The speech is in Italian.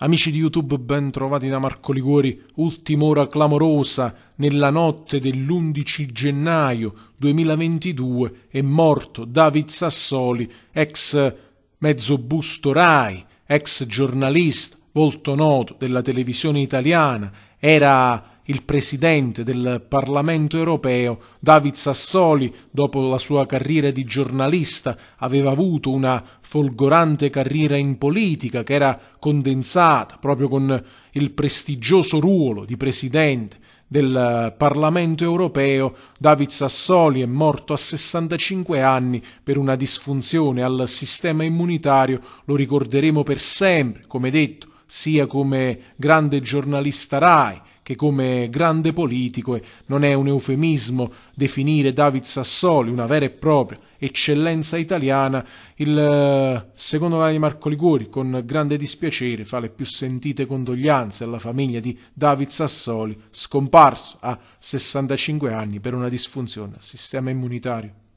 Amici di YouTube, ben trovati da Marco Liguori. Ultima ora clamorosa. Nella notte dell'11 gennaio 2022 è morto David Sassoli, ex mezzo busto Rai, ex giornalista, volto noto della televisione italiana. Era il presidente del Parlamento europeo, David Sassoli, dopo la sua carriera di giornalista, aveva avuto una folgorante carriera in politica che era condensata proprio con il prestigioso ruolo di presidente del Parlamento europeo, David Sassoli è morto a 65 anni per una disfunzione al sistema immunitario, lo ricorderemo per sempre, come detto, sia come grande giornalista RAI, che come grande politico e non è un eufemismo definire David Sassoli una vera e propria eccellenza italiana, il eh, secondo la di Marco Liguori con grande dispiacere fa le più sentite condoglianze alla famiglia di David Sassoli, scomparso a 65 anni per una disfunzione al sistema immunitario.